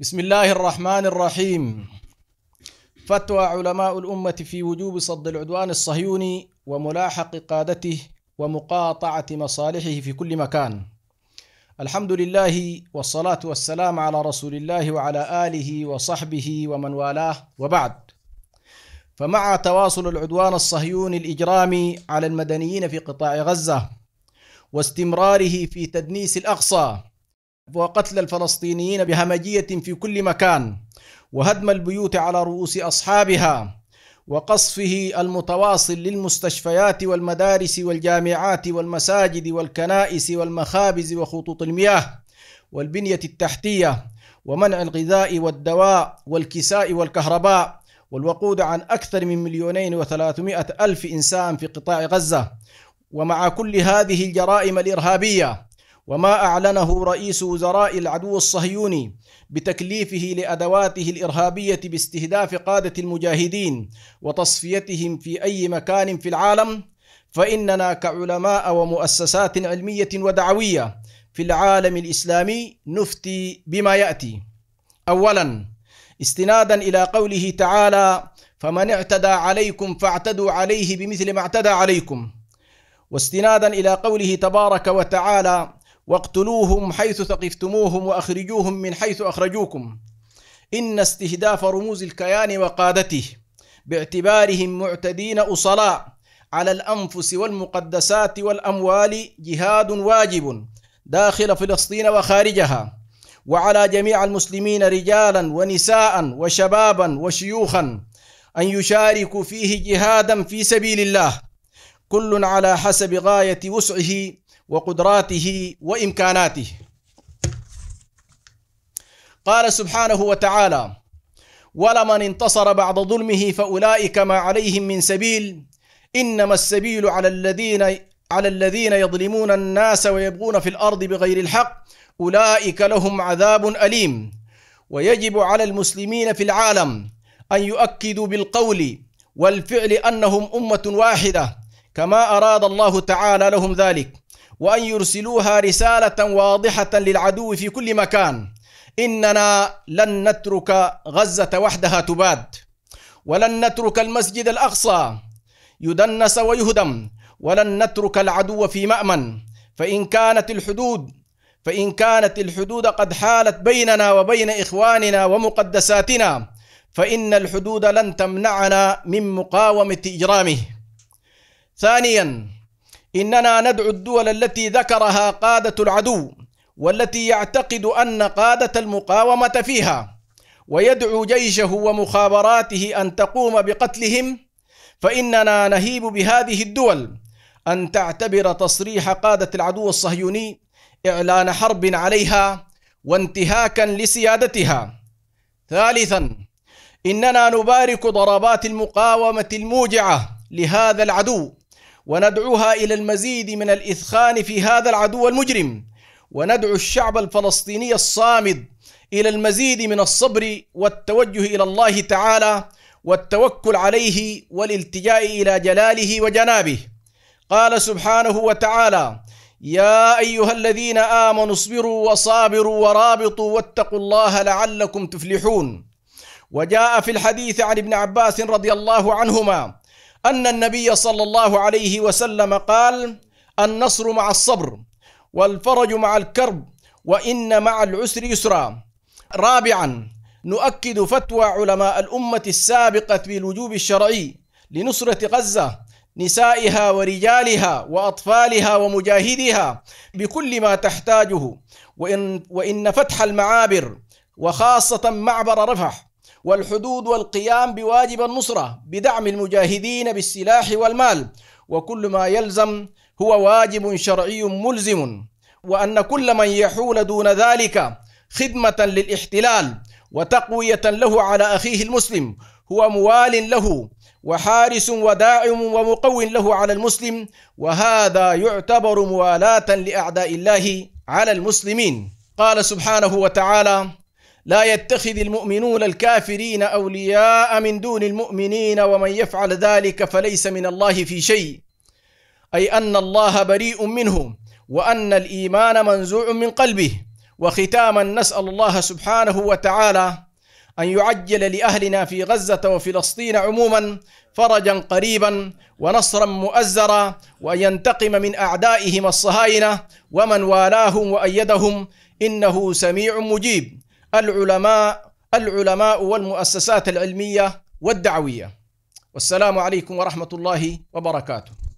بسم الله الرحمن الرحيم فتوى علماء الأمة في وجوب صد العدوان الصهيوني وملاحق قادته ومقاطعة مصالحه في كل مكان الحمد لله والصلاة والسلام على رسول الله وعلى آله وصحبه ومن والاه وبعد فمع تواصل العدوان الصهيوني الإجرامي على المدنيين في قطاع غزة واستمراره في تدنيس الأقصى وقتل الفلسطينيين بهمجية في كل مكان وهدم البيوت على رؤوس أصحابها وقصفه المتواصل للمستشفيات والمدارس والجامعات والمساجد والكنائس والمخابز وخطوط المياه والبنية التحتية ومنع الغذاء والدواء والكساء والكهرباء والوقود عن أكثر من مليونين وثلاثمائة ألف إنسان في قطاع غزة ومع كل هذه الجرائم الإرهابية وما أعلنه رئيس وزراء العدو الصهيوني بتكليفه لأدواته الإرهابية باستهداف قادة المجاهدين وتصفيتهم في أي مكان في العالم فإننا كعلماء ومؤسسات علمية ودعوية في العالم الإسلامي نفتي بما يأتي أولا استنادا إلى قوله تعالى فمن اعتدى عليكم فاعتدوا عليه بمثل ما اعتدى عليكم واستنادا إلى قوله تبارك وتعالى واقتلوهم حيث ثقفتموهم واخرجوهم من حيث اخرجوكم ان استهداف رموز الكيان وقادته باعتبارهم معتدين اصلاء على الانفس والمقدسات والاموال جهاد واجب داخل فلسطين وخارجها وعلى جميع المسلمين رجالا ونساء وشبابا وشيوخا ان يشاركوا فيه جهادا في سبيل الله كل على حسب غايه وسعه وقدراته وإمكاناته قال سبحانه وتعالى ولمن انتصر بعد ظلمه فأولئك ما عليهم من سبيل إنما السبيل على الذين على الذين يظلمون الناس ويبغون في الأرض بغير الحق أولئك لهم عذاب أليم ويجب على المسلمين في العالم أن يؤكدوا بالقول والفعل أنهم أمة واحدة كما أراد الله تعالى لهم ذلك وأن يرسلوها رسالة واضحة للعدو في كل مكان إننا لن نترك غزة وحدها تباد ولن نترك المسجد الأقصى يدنس ويهدم ولن نترك العدو في مأمن فإن كانت الحدود فإن كانت الحدود قد حالت بيننا وبين إخواننا ومقدساتنا فإن الحدود لن تمنعنا من مقاومة إجرامه ثانياً إننا ندعو الدول التي ذكرها قادة العدو والتي يعتقد أن قادة المقاومة فيها ويدعو جيشه ومخابراته أن تقوم بقتلهم فإننا نهيب بهذه الدول أن تعتبر تصريح قادة العدو الصهيوني إعلان حرب عليها وانتهاكا لسيادتها ثالثا إننا نبارك ضربات المقاومة الموجعة لهذا العدو وندعوها الى المزيد من الاثخان في هذا العدو المجرم وندعو الشعب الفلسطيني الصامد الى المزيد من الصبر والتوجه الى الله تعالى والتوكل عليه والالتجاء الى جلاله وجنابه قال سبحانه وتعالى يا ايها الذين امنوا اصبروا وصابروا ورابطوا واتقوا الله لعلكم تفلحون وجاء في الحديث عن ابن عباس رضي الله عنهما أن النبي صلى الله عليه وسلم قال النصر مع الصبر والفرج مع الكرب وإن مع العسر يسرا رابعا نؤكد فتوى علماء الأمة السابقة بالوجوب الشرعي لنصرة غزة نسائها ورجالها وأطفالها ومجاهديها بكل ما تحتاجه وإن, وإن فتح المعابر وخاصة معبر رفح والحدود والقيام بواجب النصرة بدعم المجاهدين بالسلاح والمال وكل ما يلزم هو واجب شرعي ملزم وأن كل من يحول دون ذلك خدمة للاحتلال وتقوية له على أخيه المسلم هو موال له وحارس وداعم ومقو له على المسلم وهذا يعتبر موالاة لأعداء الله على المسلمين قال سبحانه وتعالى لا يتخذ المؤمنون الكافرين اولياء من دون المؤمنين ومن يفعل ذلك فليس من الله في شيء اي ان الله بريء منه وان الايمان منزوع من قلبه وختاما نسال الله سبحانه وتعالى ان يعجل لاهلنا في غزه وفلسطين عموما فرجا قريبا ونصرا مؤزرا وان ينتقم من اعدائهم الصهاينه ومن والاهم وايدهم انه سميع مجيب العلماء العلماء والمؤسسات العلمية والدعوية والسلام عليكم ورحمة الله وبركاته